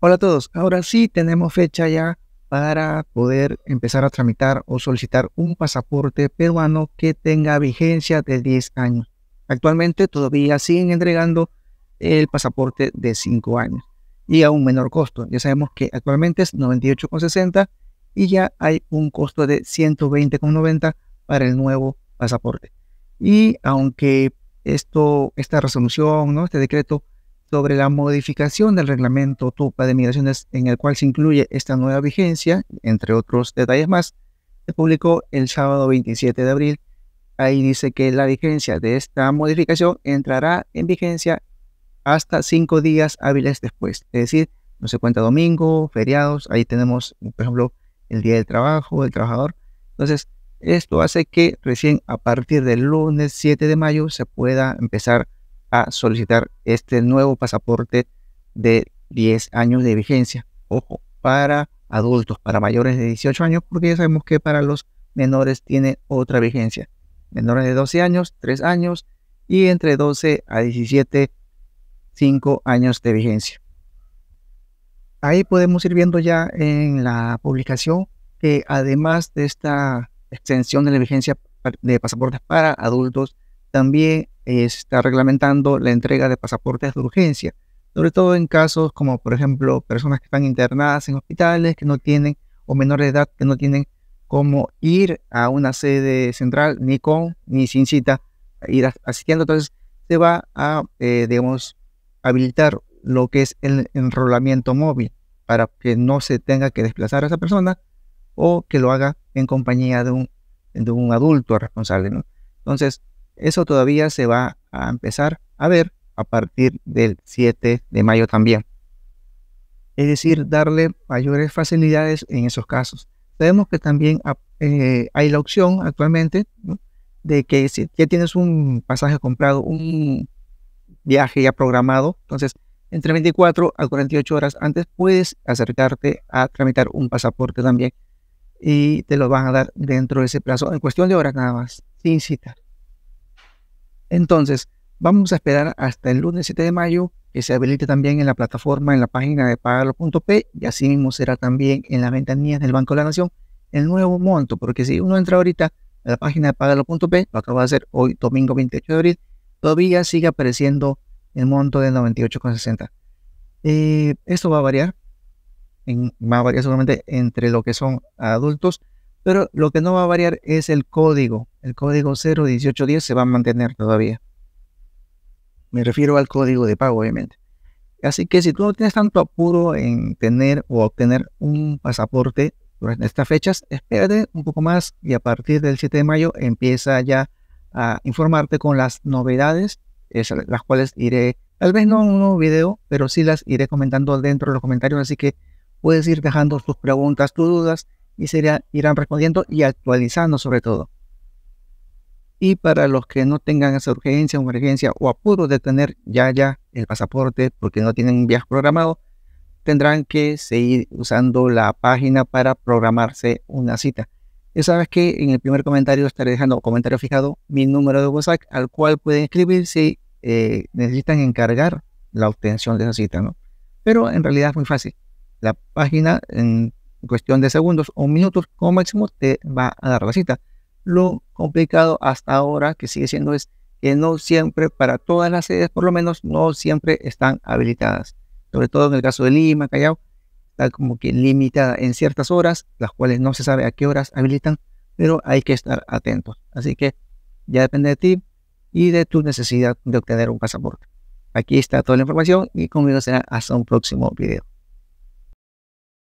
Hola a todos, ahora sí tenemos fecha ya para poder empezar a tramitar o solicitar un pasaporte peruano que tenga vigencia de 10 años. Actualmente todavía siguen entregando el pasaporte de 5 años y a un menor costo. Ya sabemos que actualmente es 98,60 y ya hay un costo de 120,90 para el nuevo pasaporte. Y aunque esto, esta resolución, ¿no? este decreto sobre la modificación del reglamento TUPA de migraciones en el cual se incluye esta nueva vigencia, entre otros detalles más, se publicó el sábado 27 de abril. Ahí dice que la vigencia de esta modificación entrará en vigencia hasta cinco días hábiles después. Es decir, no se cuenta domingo, feriados, ahí tenemos, por ejemplo, el día del trabajo, del trabajador. Entonces, esto hace que recién a partir del lunes 7 de mayo se pueda empezar a solicitar este nuevo pasaporte de 10 años de vigencia. Ojo, para adultos, para mayores de 18 años, porque ya sabemos que para los menores tiene otra vigencia. Menores de 12 años, 3 años y entre 12 a 17, 5 años de vigencia. Ahí podemos ir viendo ya en la publicación que además de esta extensión de la vigencia de pasaportes para adultos, también eh, está reglamentando la entrega de pasaportes de urgencia, sobre todo en casos como, por ejemplo, personas que están internadas en hospitales, que no tienen, o menores de edad que no tienen cómo ir a una sede central, ni con, ni sin cita, ir asistiendo. Entonces, se va a, eh, digamos, habilitar lo que es el enrolamiento móvil para que no se tenga que desplazar a esa persona o que lo haga en compañía de un, de un adulto responsable. Entonces, eso todavía se va a empezar a ver a partir del 7 de mayo también. Es decir, darle mayores facilidades en esos casos. Sabemos que también eh, hay la opción actualmente de que si ya tienes un pasaje comprado, un viaje ya programado, entonces entre 24 a 48 horas antes puedes acercarte a tramitar un pasaporte también y te lo van a dar dentro de ese plazo, en cuestión de horas nada más, sin citar. Entonces, vamos a esperar hasta el lunes 7 de mayo que se habilite también en la plataforma, en la página de pagalo.p y así mismo será también en las ventanillas del Banco de la Nación el nuevo monto, porque si uno entra ahorita a la página de pagalo.p, lo acabo de hacer hoy domingo 28 de abril, todavía sigue apareciendo el monto de 98,60. Eh, esto va a variar, en, va a variar solamente entre lo que son adultos, pero lo que no va a variar es el código el código 01810 se va a mantener todavía. Me refiero al código de pago, obviamente. Así que si tú no tienes tanto apuro en tener o obtener un pasaporte durante estas fechas, espérate un poco más y a partir del 7 de mayo empieza ya a informarte con las novedades, esas, las cuales iré, tal vez no en un nuevo video, pero sí las iré comentando dentro de los comentarios, así que puedes ir dejando tus preguntas, tus dudas y se irán respondiendo y actualizando sobre todo y para los que no tengan esa urgencia, emergencia o apuro de tener ya ya el pasaporte porque no tienen un viaje programado, tendrán que seguir usando la página para programarse una cita. Ya sabes que en el primer comentario estaré dejando comentario fijado mi número de WhatsApp al cual pueden escribir si eh, necesitan encargar la obtención de esa cita, Pero en realidad es muy fácil. La página en cuestión de segundos o minutos como máximo te va a dar la cita. Lo complicado hasta ahora que sigue siendo es que no siempre, para todas las sedes por lo menos, no siempre están habilitadas. Sobre todo en el caso de Lima, Callao, está como que limitada en ciertas horas, las cuales no se sabe a qué horas habilitan, pero hay que estar atentos. Así que ya depende de ti y de tu necesidad de obtener un pasaporte. Aquí está toda la información y conmigo será hasta un próximo video.